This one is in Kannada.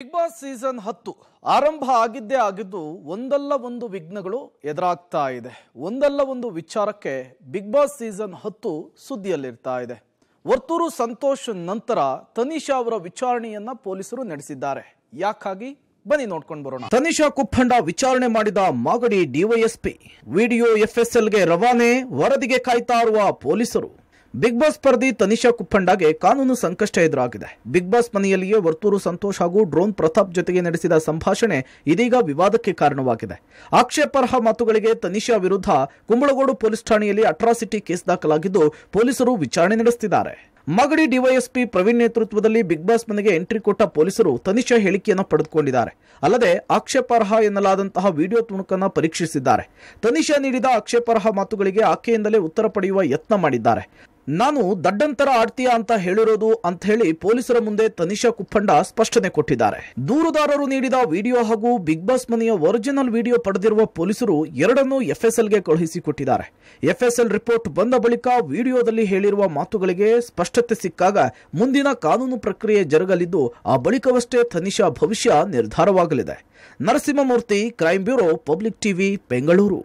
ಬಿಗ್ ಬಾಸ್ ಸೀಸನ್ ಹತ್ತು ಆರಂಭ ಆಗಿದ್ದೇ ಆಗಿದ್ದು ಒಂದಲ್ಲ ಒಂದು ವಿಘ್ನಗಳು ಎದುರಾಗ್ತಾ ಇದೆ ಒಂದಲ್ಲ ಒಂದು ವಿಚಾರಕ್ಕೆ ಬಿಗ್ ಬಾಸ್ ಸೀಸನ್ ಹತ್ತು ಸುದ್ದಿಯಲ್ಲಿರ್ತಾ ಇದೆ ವರ್ತೂರು ಸಂತೋಷ್ ನಂತರ ತನಿಷಾ ಅವರ ವಿಚಾರಣೆಯನ್ನ ಪೊಲೀಸರು ನಡೆಸಿದ್ದಾರೆ ಯಾಕಾಗಿ ಬನ್ನಿ ನೋಡ್ಕೊಂಡು ಬರೋಣ ತನಿಷಾ ಕುಪ್ಪಂಡ ವಿಚಾರಣೆ ಮಾಡಿದ ಮಾಗಡಿ ಡಿವೈಎಸ್ಪಿ ವಿಡಿಯೋ ಎಫ್ಎಸ್ಎಲ್ಗೆ ರವಾನೆ ವರದಿಗೆ ಕಾಯ್ತಾ ಇರುವ ಪೊಲೀಸರು ಬಿಗ್ ಬಾಸ್ ಸ್ಪರ್ಧಿ ತನಿಷಾ ಕುಪ್ಪಂಡಾಗೆ ಕಾನೂನು ಸಂಕಷ್ಟ ಎದುರಾಗಿದೆ ಬಿಗ್ ಬಾಸ್ ಮನೆಯಲ್ಲಿಯೇ ವರ್ತೂರು ಸಂತೋಷ್ ಹಾಗೂ ಡ್ರೋನ್ ಪ್ರತಾಪ್ ಜೊತೆಗೆ ನಡೆಸಿದ ಸಂಭಾಷಣೆ ಇದೀಗ ವಿವಾದಕ್ಕೆ ಕಾರಣವಾಗಿದೆ ಆಕ್ಷೇಪಾರ್ಹ ಮಾತುಗಳಿಗೆ ತನಿಷಾ ವಿರುದ್ಧ ಕುಂಬಳಗೋಡು ಪೊಲೀಸ್ ಠಾಣೆಯಲ್ಲಿ ಅಟ್ರಾಸಿಟಿ ಕೇಸ್ ದಾಖಲಾಗಿದ್ದು ಪೊಲೀಸರು ವಿಚಾರಣೆ ನಡೆಸುತ್ತಿದ್ದಾರೆ ಮಗಡಿ ಡಿವೈಎಸ್ಪಿ ಪ್ರವೀಣ್ ನೇತೃತ್ವದಲ್ಲಿ ಬಿಗ್ ಬಾಸ್ ಮನೆಗೆ ಎಂಟ್ರಿ ಕೊಟ್ಟ ಪೊಲೀಸರು ತನಿಷಾ ಹೇಳಿಕೆಯನ್ನು ಪಡೆದುಕೊಂಡಿದ್ದಾರೆ ಅಲ್ಲದೆ ಆಕ್ಷೇಪಾರ್ಹ ಎನ್ನಲಾದಂತಹ ವಿಡಿಯೋ ತುಣುಕನ್ನು ಪರೀಕ್ಷಿಸಿದ್ದಾರೆ ತನಿಷಾ ನೀಡಿದ ಆಕ್ಷೇಪಾರ್ಹ ಮಾತುಗಳಿಗೆ ಆಕೆಯಿಂದಲೇ ಉತ್ತರ ಪಡೆಯುವ ಯತ್ನ ಮಾಡಿದ್ದಾರೆ ನಾನು ದಡ್ಡಂತರ ಆಡ್ತೀಯಾ ಅಂತ ಹೇಳಿರೋದು ಅಂತ ಹೇಳಿ ಪೊಲೀಸರ ಮುಂದೆ ತನಿಷಾ ಕುಪ್ಪಂಡ ಸ್ಪಷ್ಟನೆ ಕೊಟ್ಟಿದ್ದಾರೆ ದೂರುದಾರರು ನೀಡಿದ ವಿಡಿಯೋ ಹಾಗೂ ಬಿಗ್ ಬಾಸ್ ಮನೆಯ ಒರಿಜಿನಲ್ ವಿಡಿಯೋ ಪಡೆದಿರುವ ಪೊಲೀಸರು ಎರಡನ್ನೂ ಎಫ್ಎಸ್ಎಲ್ಗೆ ಕಳುಹಿಸಿಕೊಟ್ಟಿದ್ದಾರೆ ಎಫ್ಎಸ್ಎಲ್ ರಿಪೋರ್ಟ್ ಬಂದ ಬಳಿಕ ವಿಡಿಯೋದಲ್ಲಿ ಹೇಳಿರುವ ಮಾತುಗಳಿಗೆ ಸ್ಪಷ್ಟತೆ ಸಿಕ್ಕಾಗ ಮುಂದಿನ ಕಾನೂನು ಪ್ರಕ್ರಿಯೆ ಜರುಗಲಿದ್ದು ಆ ಬಳಿಕವಷ್ಟೇ ತನಿಷಾ ಭವಿಷ್ಯ ನಿರ್ಧಾರವಾಗಲಿದೆ Narasimhamurthy crime bureau public TV Bengaluru